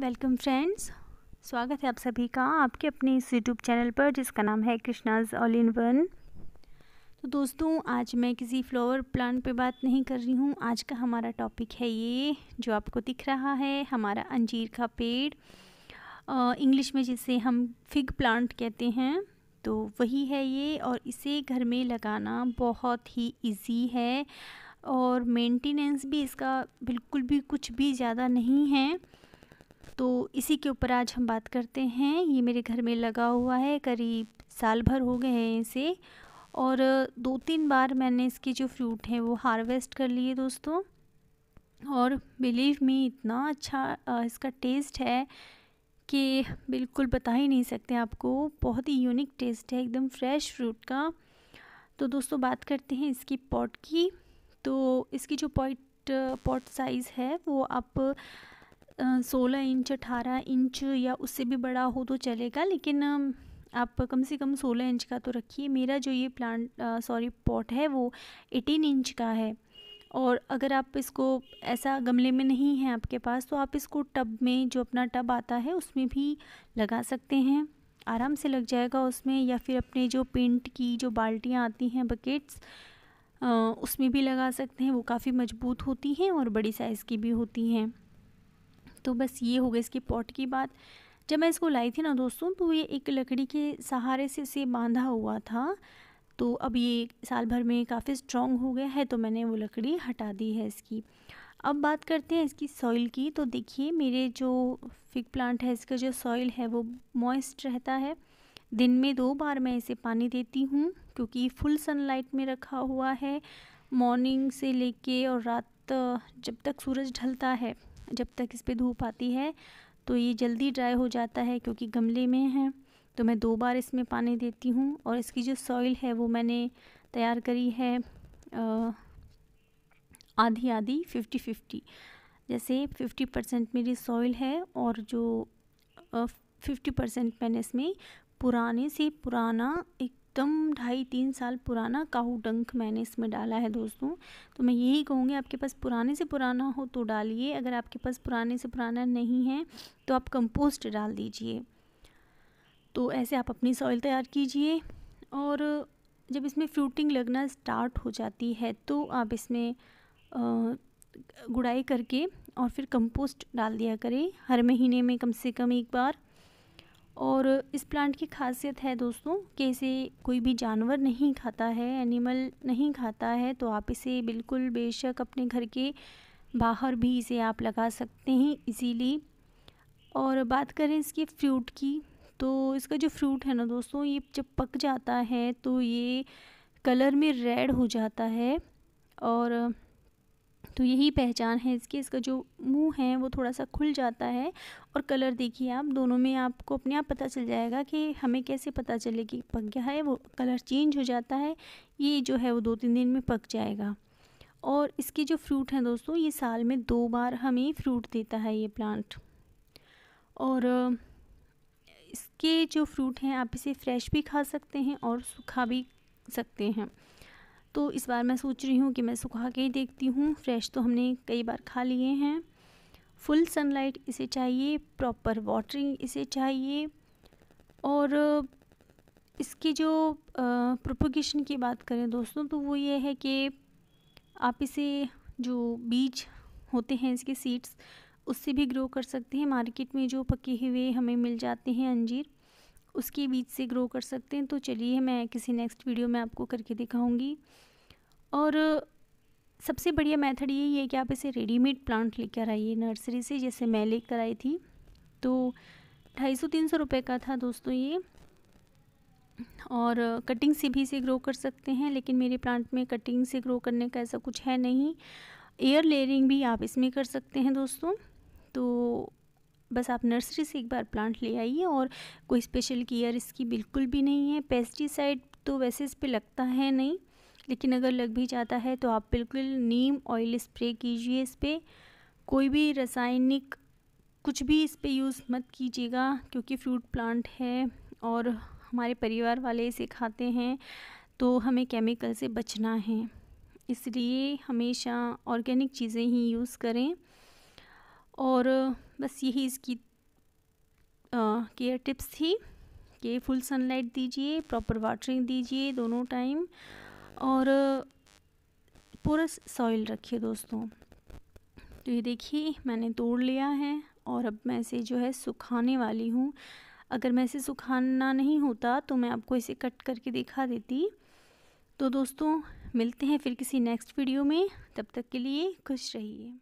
welcome friends स्वागत है आप सभी का आपके अपने इस यूट्यूब चैनल पर जिसका नाम है कृष्णाज ऑल इन वन तो दोस्तों आज मैं किसी फ्लावर प्लांट पे बात नहीं कर रही हूँ आज का हमारा टॉपिक है ये जो आपको दिख रहा है हमारा अंजीर का पेड़ इंग्लिश में जिसे हम फिग प्लांट कहते हैं तो वही है ये और इसे घर में लगाना बहुत ही ईजी है और मेंटेनेंस भी इसका बिल्कुल भी कुछ भी ज़्यादा नहीं है तो इसी के ऊपर आज हम बात करते हैं ये मेरे घर में लगा हुआ है करीब साल भर हो गए हैं इसे और दो तीन बार मैंने इसके जो फ्रूट हैं वो हार्वेस्ट कर लिए दोस्तों और बिलीव मी इतना अच्छा इसका टेस्ट है कि बिल्कुल बता ही नहीं सकते आपको बहुत ही यूनिक टेस्ट है एकदम फ्रेश फ्रूट का तो दोस्तों बात करते हैं इसकी पॉट की तो इसकी जो पॉइट पॉट साइज़ है वो आप सोलह इंच अठारह इंच या उससे भी बड़ा हो तो चलेगा लेकिन आप कम से कम सोलह इंच का तो रखिए मेरा जो ये प्लांट सॉरी पॉट है वो एटीन इंच का है और अगर आप इसको ऐसा गमले में नहीं है आपके पास तो आप इसको टब में जो अपना टब आता है उसमें भी लगा सकते हैं आराम से लग जाएगा उसमें या फिर अपने जो पेंट की जो बाल्टियाँ आती हैं बकेट्स उसमें भी लगा सकते हैं वो काफ़ी मजबूत होती हैं और बड़ी साइज़ की भी होती हैं तो बस ये हो गया इसकी पॉट की बात जब मैं इसको लाई थी ना दोस्तों तो ये एक लकड़ी के सहारे से इसे बांधा हुआ था तो अब ये साल भर में काफ़ी स्ट्रॉन्ग हो गया है तो मैंने वो लकड़ी हटा दी है इसकी अब बात करते हैं इसकी सॉइल की तो देखिए मेरे जो फिक प्लांट है इसका जो सॉइल है वो मॉइस्ट रहता है दिन में दो बार मैं इसे पानी देती हूँ क्योंकि फुल सनलाइट में रखा हुआ है मॉर्निंग से लेके और रात जब तक सूरज ढलता है जब तक इस पर धूप आती है तो ये जल्दी ड्राई हो जाता है क्योंकि गमले में है तो मैं दो बार इसमें पानी देती हूँ और इसकी जो सॉइल है वो मैंने तैयार करी है आधी आधी फिफ्टी फिफ्टी जैसे फिफ्टी परसेंट मेरी सॉइल है और जो फिफ्टी परसेंट मैंने इसमें पुराने से पुराना एक एकदम ढाई तीन साल पुराना काहू डंक मैंने इसमें डाला है दोस्तों तो मैं यही कहूँगी आपके पास पुराने से पुराना हो तो डालिए अगर आपके पास पुराने से पुराना नहीं है तो आप कंपोस्ट डाल दीजिए तो ऐसे आप अपनी सॉइल तैयार कीजिए और जब इसमें फ्रूटिंग लगना स्टार्ट हो जाती है तो आप इसमें गुड़ाई करके और फिर कंपोस्ट डाल दिया करें हर महीने में कम से कम एक बार और इस प्लांट की खासियत है दोस्तों कि इसे कोई भी जानवर नहीं खाता है एनिमल नहीं खाता है तो आप इसे बिल्कुल बेशक अपने घर के बाहर भी इसे आप लगा सकते हैं इजीली और बात करें इसके फ्रूट की तो इसका जो फ्रूट है ना दोस्तों ये जब पक जाता है तो ये कलर में रेड हो जाता है और तो यही पहचान है इसकी इसका जो मुंह है वो थोड़ा सा खुल जाता है और कलर देखिए आप दोनों में आपको अपने आप पता चल जाएगा कि हमें कैसे पता चले कि पक गया है वो कलर चेंज हो जाता है ये जो है वो दो तीन दिन में पक जाएगा और इसके जो फ्रूट हैं दोस्तों ये साल में दो बार हमें फ्रूट देता है ये प्लांट और इसके जो फ्रूट हैं आप इसे फ्रेश भी खा सकते हैं और सूखा भी सकते हैं तो इस बार मैं सोच रही हूँ कि मैं सुखा के ही देखती हूँ फ्रेश तो हमने कई बार खा लिए हैं फुल सनलाइट इसे चाहिए प्रॉपर वाटरिंग इसे चाहिए और इसकी जो प्रोपोगेशन की बात करें दोस्तों तो वो ये है कि आप इसे जो बीज होते हैं इसके सीड्स उससे भी ग्रो कर सकते हैं मार्केट में जो पके हुए हमें मिल जाते हैं अंजीर उसके बीच से ग्रो कर सकते हैं तो चलिए मैं किसी नेक्स्ट वीडियो में आपको करके दिखाऊंगी और सबसे बढ़िया मेथड यही है कि आप इसे रेडीमेड प्लांट लेकर आइए नर्सरी से जैसे मैं लेकर आई थी तो ढाई सौ तीन सौ रुपये का था दोस्तों ये और कटिंग से भी इसे ग्रो कर सकते हैं लेकिन मेरे प्लांट में कटिंग से ग्रो करने का ऐसा कुछ है नहीं एयर लेयरिंग भी आप इसमें कर सकते हैं दोस्तों तो बस आप नर्सरी से एक बार प्लांट ले आइए और कोई स्पेशल केयर इसकी बिल्कुल भी नहीं है पेस्टिसाइड तो वैसे इस पर लगता है नहीं लेकिन अगर लग भी जाता है तो आप बिल्कुल नीम ऑयल स्प्रे कीजिए इस पर कोई भी रासायनिक कुछ भी इस पर यूज़ मत कीजिएगा क्योंकि फ्रूट प्लांट है और हमारे परिवार वाले इसे खाते हैं तो हमें केमिकल से बचना है इसलिए हमेशा ऑर्गेनिक चीज़ें ही यूज़ करें और बस यही इसकी केयर टिप्स थी कि फुल सनलाइट दीजिए प्रॉपर वाटरिंग दीजिए दोनों टाइम और पूरा सॉइल रखिए दोस्तों तो ये देखिए मैंने तोड़ लिया है और अब मैं इसे जो है सुखाने वाली हूँ अगर मैं इसे सुखाना नहीं होता तो मैं आपको इसे कट करके दिखा देती तो दोस्तों मिलते हैं फिर किसी नेक्स्ट वीडियो में तब तक के लिए खुश रहिए